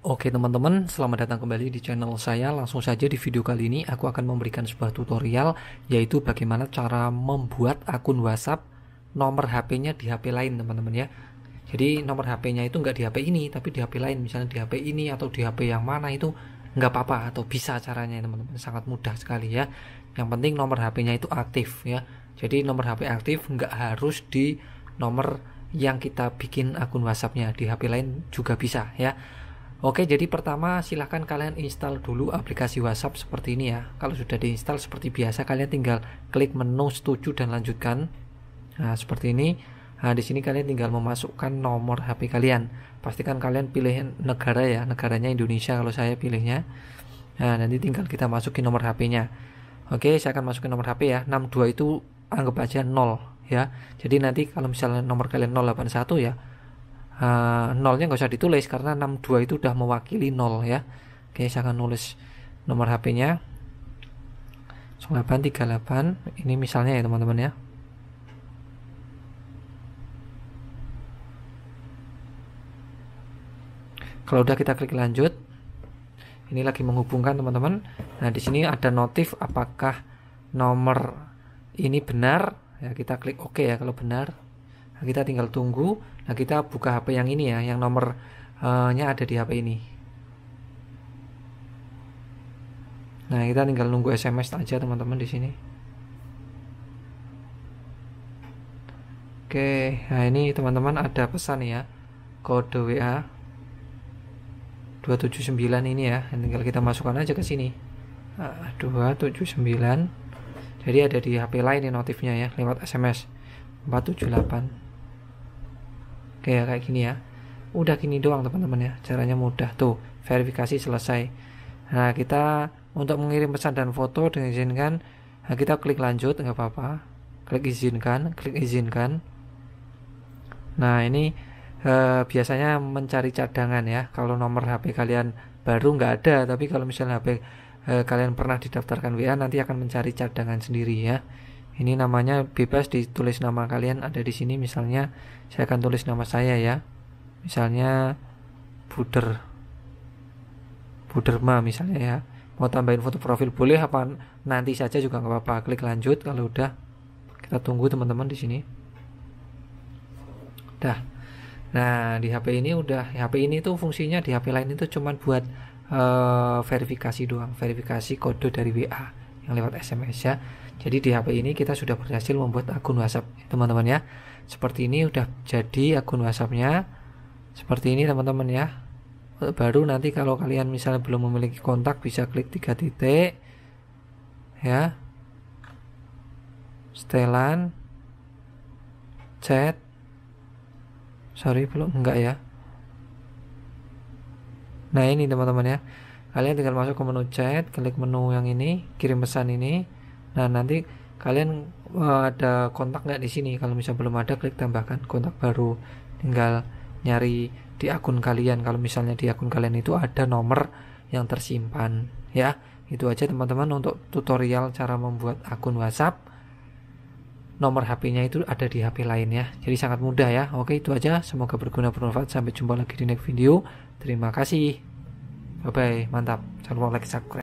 Oke teman-teman, selamat datang kembali di channel saya. Langsung saja di video kali ini aku akan memberikan sebuah tutorial yaitu bagaimana cara membuat akun WhatsApp nomor HP-nya di HP lain teman-teman ya. Jadi nomor HP-nya itu nggak di HP ini tapi di HP lain misalnya di HP ini atau di HP yang mana itu nggak apa-apa atau bisa caranya teman-teman sangat mudah sekali ya. Yang penting nomor HP-nya itu aktif ya. Jadi nomor HP aktif nggak harus di nomor yang kita bikin akun WhatsApp-nya di HP lain juga bisa ya. Oke, jadi pertama silahkan kalian install dulu aplikasi WhatsApp seperti ini ya. Kalau sudah diinstal seperti biasa, kalian tinggal klik menu setuju dan lanjutkan. Nah, seperti ini. Nah, di sini kalian tinggal memasukkan nomor HP kalian. Pastikan kalian pilih negara ya, negaranya Indonesia kalau saya pilihnya. Nah, nanti tinggal kita masukin nomor HP-nya. Oke, saya akan masukin nomor HP ya. 62 itu anggap aja 0 ya. Jadi nanti kalau misalnya nomor kalian 081 ya, uh, nolnya nggak usah ditulis karena 62 itu udah mewakili nol ya oke saya akan nulis nomor HP-nya 0838 ini misalnya ya teman-teman ya kalau udah kita klik lanjut ini lagi menghubungkan teman-teman nah di sini ada notif apakah nomor ini benar ya kita klik oke OK ya kalau benar Nah, kita tinggal tunggu. Nah, kita buka HP yang ini ya, yang nomornya ada di HP ini. Nah, kita tinggal nunggu SMS aja teman-teman di sini. Oke, nah ini teman-teman ada pesan ya. Kode WA 279 ini ya. Tinggal kita masukkan aja ke sini. 279. Nah, Jadi ada di HP lain ini notifnya ya lewat SMS 478 kayak kayak gini ya udah gini doang teman-teman ya caranya mudah tuh verifikasi selesai nah kita untuk mengirim pesan dan foto dengan izinkan nah, kita klik lanjut nggak apa-apa klik izinkan klik izinkan nah ini eh, biasanya mencari cadangan ya kalau nomor HP kalian baru nggak ada tapi kalau misalnya HP eh, kalian pernah didaftarkan WA nanti akan mencari cadangan sendiri ya ini namanya bebas ditulis nama kalian ada di sini misalnya saya akan tulis nama saya ya misalnya Buder Buderma misalnya ya mau tambahin foto profil boleh apa nanti saja juga nggak apa-apa klik lanjut kalau udah kita tunggu teman-teman di sini dah nah di HP ini udah HP ini tuh fungsinya di HP lain itu cuman buat uh, verifikasi doang verifikasi kode dari WA yang lewat SMS ya. Jadi di HP ini kita sudah berhasil membuat akun WhatsApp teman-teman ya. Seperti ini udah jadi akun WhatsAppnya. Seperti ini teman-teman ya. Baru nanti kalau kalian misalnya belum memiliki kontak bisa klik tiga titik ya. Setelan chat sorry belum enggak ya nah ini teman-teman ya kalian tinggal masuk ke menu chat klik menu yang ini kirim pesan ini nah nanti kalian eh, ada kontak nggak di sini kalau misal belum ada klik tambahkan kontak baru tinggal nyari di akun kalian kalau misalnya di akun kalian itu ada nomor yang tersimpan ya itu aja teman-teman untuk tutorial cara membuat akun WhatsApp nomor HP-nya itu ada di HP lain ya jadi sangat mudah ya oke itu aja semoga berguna bermanfaat sampai jumpa lagi di next video terima kasih Bye bye, mantap. Jangan lupa like, subscribe.